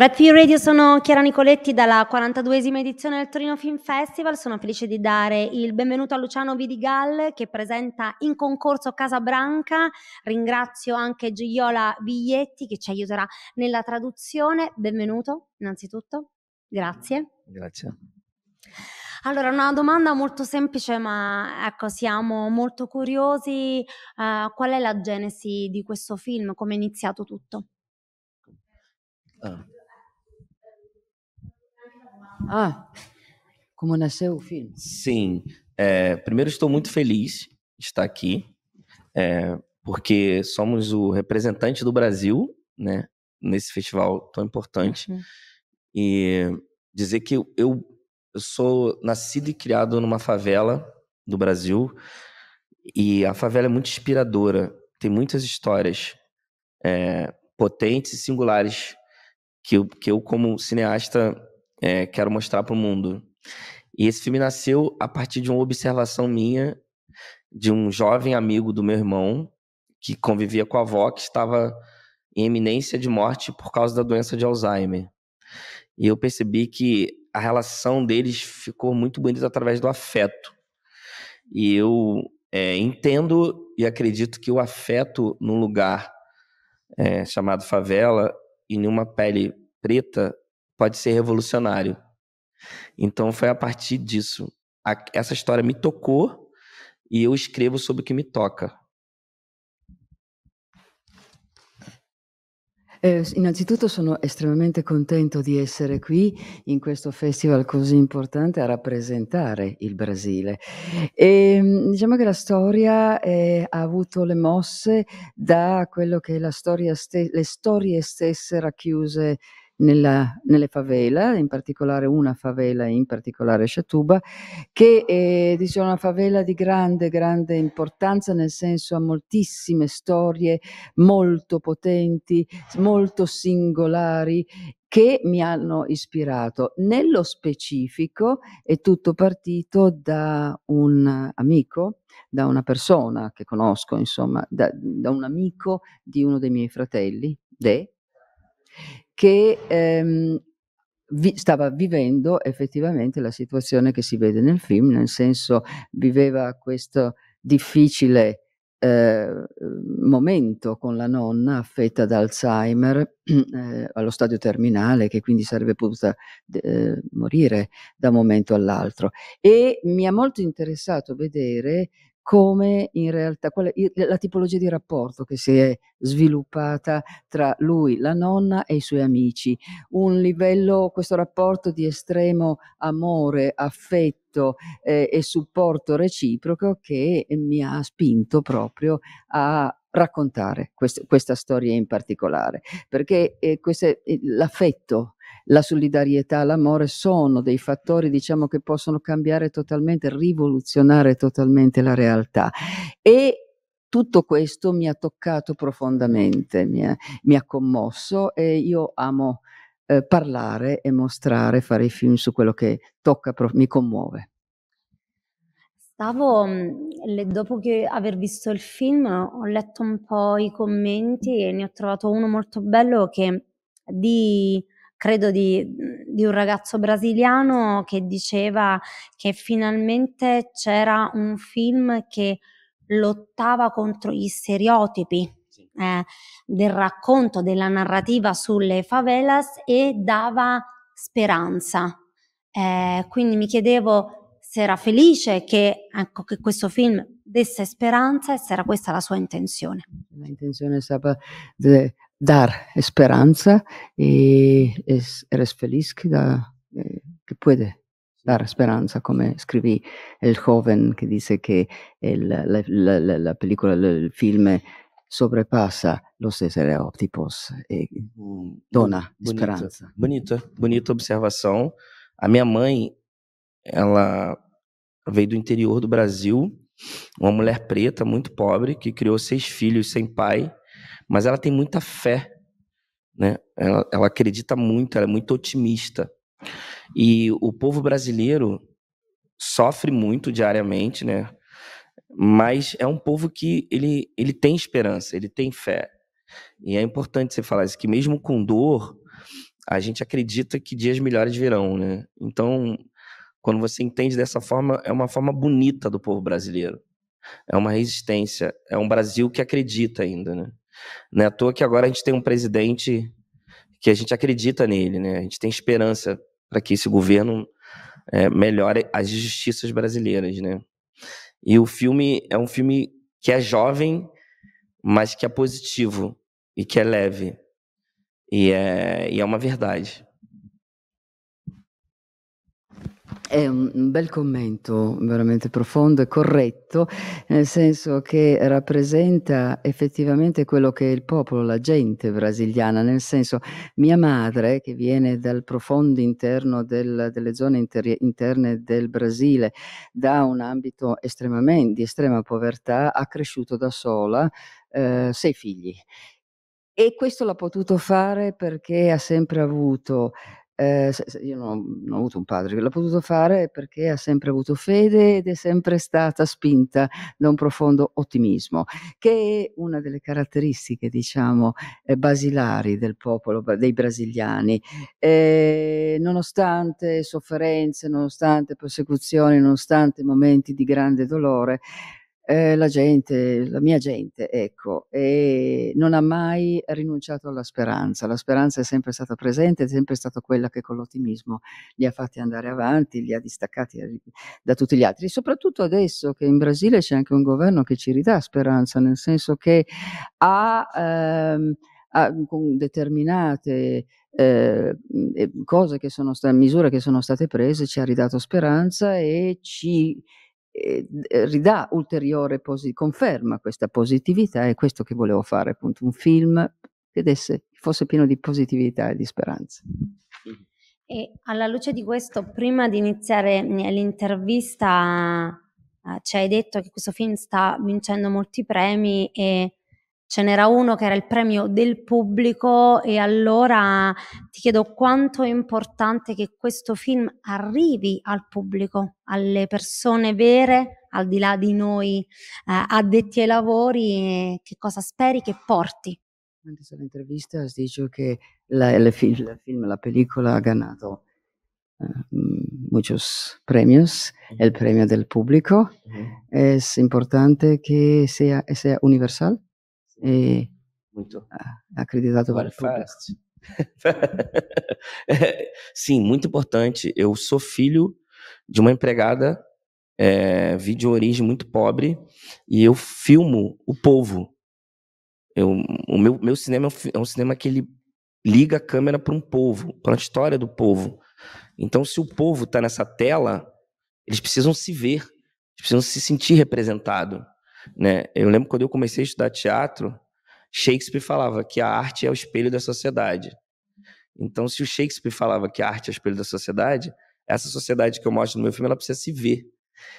Red Pill Radio sono Chiara Nicoletti dalla 42esima edizione del Torino Film Festival. Sono felice di dare il benvenuto a Luciano Vidigal che presenta in concorso Casabranca. Ringrazio anche Gigliola Biglietti che ci aiuterà nella traduzione. Benvenuto innanzitutto. Grazie. Grazie. Allora, una domanda molto semplice, ma ecco, siamo molto curiosi. Uh, qual è la genesi di questo film? Come è iniziato tutto? Ah. Ah, como nasceu o filho? Sim. É, primeiro, estou muito feliz de estar aqui, é, porque somos o representante do Brasil, né? Nesse festival tão importante. Uhum. E dizer que eu, eu, sou nascido e criado numa favela do Brasil, e a favela é muito inspiradora. Tem muitas histórias é, potentes e singulares que eu, que eu como cineasta, é, quero mostrar para o mundo. E esse filme nasceu a partir de uma observação minha de um jovem amigo do meu irmão que convivia com a avó que estava em eminência de morte por causa da doença de Alzheimer. E eu percebi que a relação deles ficou muito bonita através do afeto. E eu é, entendo e acredito que o afeto num lugar é, chamado favela e numa pele preta pode ser revolucionário. Então foi a partir disso. A, essa história me tocou e eu escrevo sobre o que me toca. Eh, innanzitutto sono estremamente contento di essere qui in questo festival così importante a rappresentare il Brasile. E, ehm, diciamo che la storia eh, ha avuto le mosse da quello che la storia ste- le storie stesse racchiuse nella, nelle favela, in particolare una favela, in particolare Shatuba, che eh, è diciamo, una favela di grande, grande importanza, nel senso ha moltissime storie molto potenti, molto singolari che mi hanno ispirato. Nello specifico è tutto partito da un amico, da una persona che conosco, insomma, da, da un amico di uno dei miei fratelli, De, che ehm, vi, stava vivendo effettivamente la situazione che si vede nel film, nel senso viveva questo difficile eh, momento con la nonna affetta da Alzheimer eh, allo stadio terminale che quindi sarebbe potuta eh, morire da un momento all'altro e mi ha molto interessato vedere come in realtà quale, la tipologia di rapporto che si è sviluppata tra lui, la nonna e i suoi amici, un livello, questo rapporto di estremo amore, affetto eh, e supporto reciproco che mi ha spinto proprio a raccontare quest- questa storia in particolare, perché eh, eh l'affetto la solidarietà, l'amore sono dei fattori diciamo, che possono cambiare totalmente, rivoluzionare totalmente la realtà. E tutto questo mi ha toccato profondamente, mi ha, mi ha commosso e io amo eh, parlare e mostrare, fare i film su quello che tocca, mi commuove. Stavo, mm, dopo che aver visto il film, ho letto un po' i commenti e ne ho trovato uno molto bello che di credo di, di, un ragazzo brasiliano che diceva che finalmente c'era un film che lottava contro gli stereotipi eh, del racconto, della narrativa sulle favelas e dava speranza. Eh, quindi mi chiedevo se era felice che, ecco, che questo film desse speranza e se era questa la sua intenzione. La intenzione è stata di dar esperanza y es, eres feliz que, da, eh, que puede dar esperanza, como escribí el joven que dice que el, la, la, la, película, el filme sobrepasa los estereótipos e eh, dona bonita, esperança. Bonita, bonita observação. A minha mãe, ela veio do interior do Brasil, uma mulher preta muito pobre que criou seis filhos sem pai mas ela tem muita fé, né? Ela, ela acredita muito, ela é muito otimista. E o povo brasileiro sofre muito diariamente, né? Mas é um povo que ele, ele tem esperança, ele tem fé. E é importante você falar isso, que mesmo com dor, a gente acredita que dias melhores virão, né? Então, quando você entende dessa forma, é uma forma bonita do povo brasileiro. É uma resistência, é um Brasil que acredita ainda, né? Não é à toa que agora a gente tem um presidente que a gente acredita nele, né? A gente tem esperança para que esse governo é, melhore as justiças brasileiras, né? E o filme é um filme que é jovem, mas que é positivo e que é leve. E é, e é uma verdade. È un bel commento, veramente profondo e corretto, nel senso che rappresenta effettivamente quello che è il popolo, la gente brasiliana, nel senso mia madre, che viene dal profondo interno del, delle zone interi- interne del Brasile, da un ambito estremamente di estrema povertà, ha cresciuto da sola eh, sei figli. E questo l'ha potuto fare perché ha sempre avuto eh, io non, non ho, avuto un padre che l'ha potuto fare perché ha sempre avuto fede ed è sempre stata spinta da un profondo ottimismo, che è una delle caratteristiche, diciamo, eh, basilari del popolo dei brasiliani. Eh, nonostante sofferenze, nonostante persecuzioni, nonostante momenti di grande dolore, eh, la gente, la mia gente, ecco, e non ha mai rinunciato alla speranza. La speranza è sempre stata presente, è sempre stata quella che con l'ottimismo li ha fatti andare avanti, li ha distaccati da tutti gli altri. Soprattutto adesso che in Brasile c'è anche un governo che ci ridà speranza, nel senso che ha, ehm, ha con determinate eh, cose che sono state, misure che sono state prese, ci ha ridato speranza e ci ridà ulteriore posi- conferma questa positività, è questo che volevo fare, appunto, un film che desse, fosse pieno di positività e di speranza. E alla luce di questo, prima di iniziare mhmm, l'intervista, eh, ci hai detto che questo film sta vincendo molti premi e ce n'era uno che era il premio del pubblico e allora ti chiedo quanto è importante che questo film arrivi al pubblico, alle persone vere, al di là di noi eh, addetti ai lavori, e che cosa speri che porti? Antes de la entrevista has dicho que la, film, el film, la pellicola ha ganado eh, molti mm, premi, è il premio del pubblico, mm-hmm. è importante che sia, sea universal. E é. muito. Acreditado para fast. Sim, muito importante. Eu sou filho de uma empregada é, vi de origem muito pobre e eu filmo o povo. Eu, o meu, meu cinema é, é um, cinema que ele liga a câmera para um povo, para a história do povo. Então, se o povo está nessa tela, eles precisam se ver, eles precisam se sentir representado. Né? Eu lembro quando eu comecei a estudar teatro, Shakespeare falava que a arte é o espelho da sociedade. Então, se o Shakespeare falava que a arte é o espelho da sociedade, essa sociedade que eu mostro no meu filme, ela precisa se ver.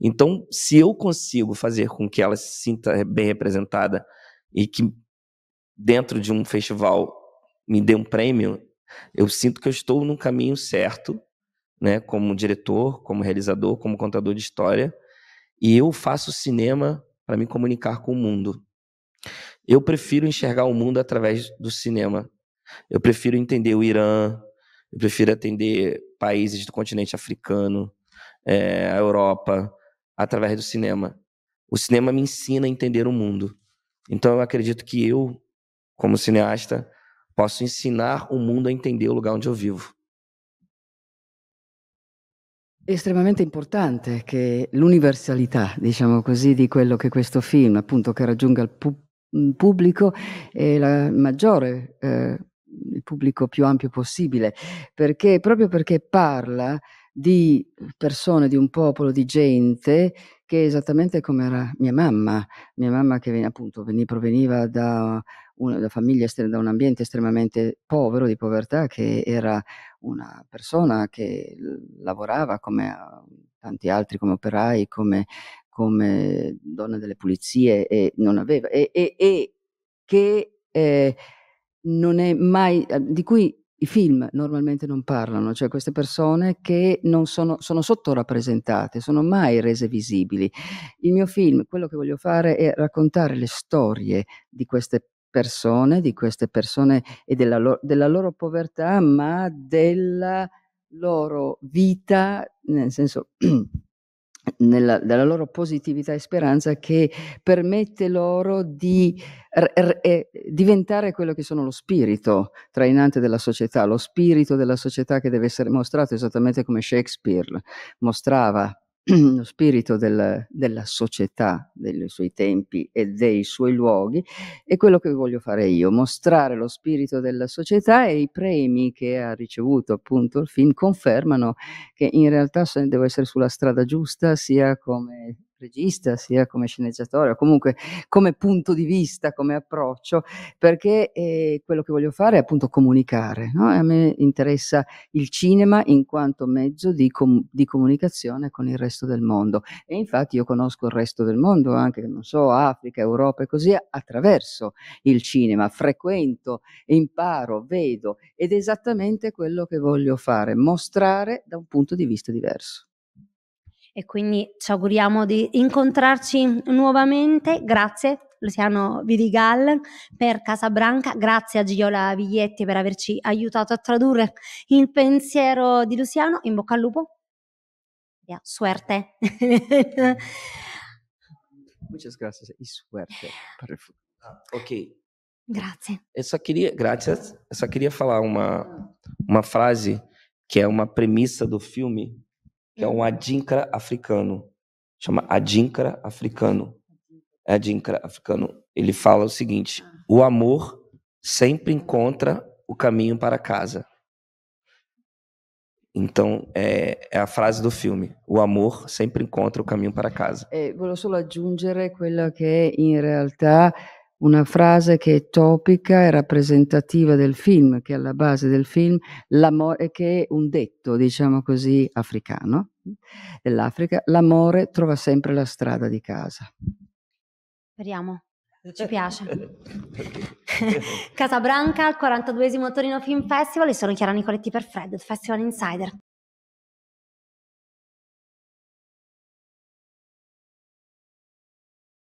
Então, se eu consigo fazer com que ela se sinta bem representada e que dentro de um festival me dê um prêmio, eu sinto que eu estou num caminho certo, né, como diretor, como realizador, como contador de história, e eu faço cinema para me comunicar com o mundo. Eu prefiro enxergar o mundo através do cinema. Eu prefiro entender o Irã, eu prefiro atender países do continente africano, é, a Europa, através do cinema. O cinema me ensina a entender o mundo. Então eu acredito que eu, como cineasta, posso ensinar o mundo a entender o lugar onde eu vivo. estremamente importante che l'universalità, diciamo così, di quello che questo film, appunto, che raggiunga il pu- mm, pubblico e la maggiore, eh, il pubblico più ampio possibile, perché proprio perché parla di persone, di un popolo, di gente che esattamente come era mia mamma, mia mamma che appunto veniva, proveniva da una, da, famiglia, da un ambiente estremamente povero, di povertà, che era una persona che lavorava come ah, tanti altri, come operai, come, come donna delle pulizie e non aveva, e, e, e che eh, non è mai, eh, di cui i film normalmente non parlano, cioè queste persone che non sono, sono sottorappresentate, sono mai rese visibili. Il mio film, quello che voglio fare è raccontare le storie di queste persone persone, di queste persone e della, lo- della loro povertà, ma della loro vita, nel senso nella, della loro positività e speranza che permette loro di r- r- eh, diventare quello che sono lo spirito trainante della società, lo spirito della società che deve essere mostrato esattamente come Shakespeare mostrava lo spirito del, della società, dei suoi tempi e dei suoi luoghi, è quello che voglio fare io, mostrare lo spirito della società e i premi che ha ricevuto appunto il film confermano che in realtà devo essere sulla strada giusta sia come regista, sia come sceneggiatore, o comunque come punto di vista, come approccio, perché eh, quello che voglio fare è appunto comunicare. No? A me interessa il cinema in quanto mezzo di, com- di, comunicazione con il resto del mondo. E infatti io conosco il resto del mondo, anche, non so, Africa, Europa e così, attraverso il cinema. Frequento, imparo, vedo ed è esattamente quello che voglio fare, mostrare da un punto di vista diverso e quindi ci auguriamo di incontrarci nuovamente. Grazie Luciano Vidigal per Casabranca, grazie a Giola Viglietti per averci aiutato a tradurre il pensiero di Luciano. In bocca al lupo. Yeah, suerte. Muchas gracias y suerte. Ah, ok. Grazie. Eu só queria, graças, eu só queria falar uma, uma frase que é uma premissa do filme que é um uhum. adinkra africano. Chama adinkra africano. é Adinkra africano. Ele fala o seguinte: ah. o amor sempre encontra o caminho para casa. Então, é, é, a frase do filme. O amor sempre encontra o caminho para casa. Eh, volevo solo aggiungere quella che in realtà una frase che è topica e rappresentativa del film, che è alla base del film, che è un detto, diciamo così, africano, dell'Africa, l'amore trova sempre la strada di casa. Speriamo. Ci piace. Casabranca al 42 Torino Film Festival e sono Chiara Nicoletti per Fred, Festival Insider.